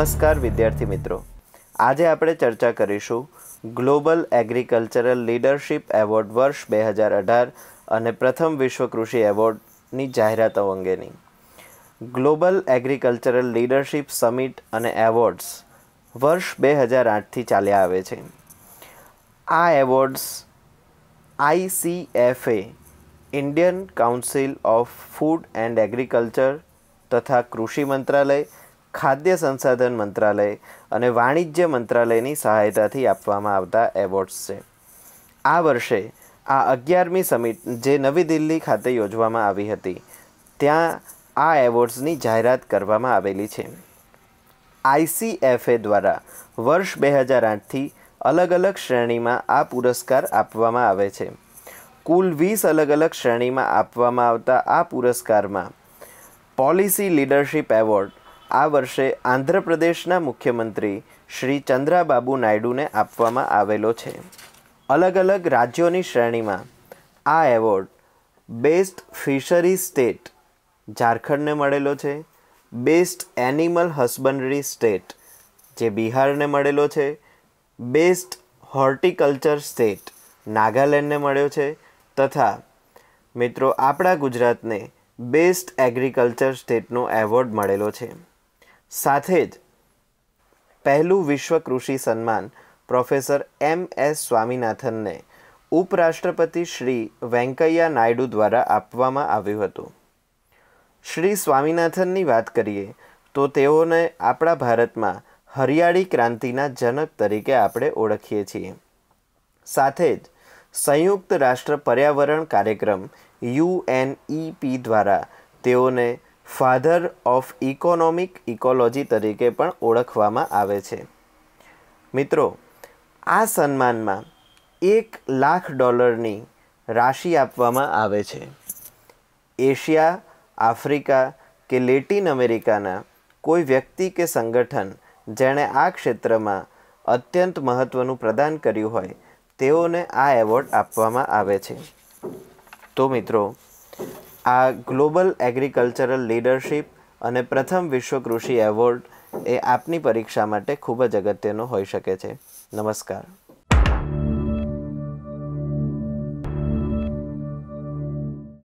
નમસ્કાર વિદ્યાર્થી મિત્રો આજે આપણે ચર્ચા કરીશું ગ્લોબલ એગ્રીકલ્ચરલ લીડરશિપ એવોર્ડ વર્ષ બે હજાર અઢાર અને પ્રથમ વિશ્વ કૃષિ એવોર્ડની જાહેરાતો અંગેની ગ્લોબલ એગ્રીકલ્ચરલ લીડરશીપ સમિટ અને એવોર્ડ્સ વર્ષ બે હજાર આઠથી ચાલ્યા આવે છે આ awards ICFA Indian Council of Food and Agriculture તથા કૃષિ મંત્રાલય ખાદ્ય સંસાધન મંત્રાલય અને વાણિજ્ય મંત્રાલયની સહાયતાથી આપવામાં આવતા એવોર્ડ્સ છે આ વર્ષે આ અગિયારમી સમિટ જે નવી દિલ્હી ખાતે યોજવામાં આવી હતી ત્યાં આ એવોર્ડ્સની જાહેરાત કરવામાં આવેલી છે આઈસીએફએ દ્વારા વર્ષ બે હજાર આઠથી અલગ અલગ શ્રેણીમાં આ પુરસ્કાર આપવામાં આવે છે કુલ વીસ અલગ અલગ શ્રેણીમાં આપવામાં આવતા આ પુરસ્કારમાં પોલિસી લીડરશિપ એવોર્ડ આ વર્ષે આંધ્રપ્રદેશના મુખ્યમંત્રી શ્રી ચંદ્રાબાબુ નાયડુને આપવામાં આવેલો છે અલગ અલગ રાજ્યોની શ્રેણીમાં આ એવોર્ડ બેસ્ટ ફિશરી સ્ટેટ ઝારખંડને મળેલો છે બેસ્ટ એનિમલ હસબન્ડરી સ્ટેટ જે બિહારને મળેલો છે બેસ્ટ હોર્ટિકલ્ચર સ્ટેટ નાગાલેન્ડને મળ્યો છે તથા મિત્રો આપણા ગુજરાતને બેસ્ટ એગ્રીકલ્ચર સ્ટેટનો એવોર્ડ મળેલો છે સાથે જ પહેલું વિશ્વ કૃષિ સન્માન પ્રોફેસર એમ એસ સ્વામિનાથનને ઉપરાષ્ટ્રપતિ શ્રી વેંકૈયા નાયડુ દ્વારા આપવામાં આવ્યું હતું શ્રી સ્વામિનાથનની વાત કરીએ તો તેઓને આપણા ભારતમાં હરિયાળી ક્રાંતિના જનક તરીકે આપણે ઓળખીએ છીએ સાથે જ સંયુક્ત રાષ્ટ્ર પર્યાવરણ કાર્યક્રમ યુએનઈપી દ્વારા તેઓને ફાધર ઓફ ઇકોનોમિક ઇકોલોજી તરીકે પણ ઓળખવામાં આવે છે મિત્રો આ સન્માનમાં એક લાખ ડોલરની રાશિ આપવામાં આવે છે એશિયા આફ્રિકા કે લેટિન અમેરિકાના કોઈ વ્યક્તિ કે સંગઠન જેણે આ ક્ષેત્રમાં અત્યંત મહત્ત્વનું પ્રદાન કર્યું હોય તેઓને આ એવોર્ડ આપવામાં આવે છે તો મિત્રો આ ગ્લોબલ એગ્રીકલ્ચરલ લીડરશીપ અને પ્રથમ વિશ્વ કૃષિ એવોર્ડ એ આપની પરીક્ષા માટે ખૂબ જ અગત્યનો હોઈ શકે છે નમસ્કાર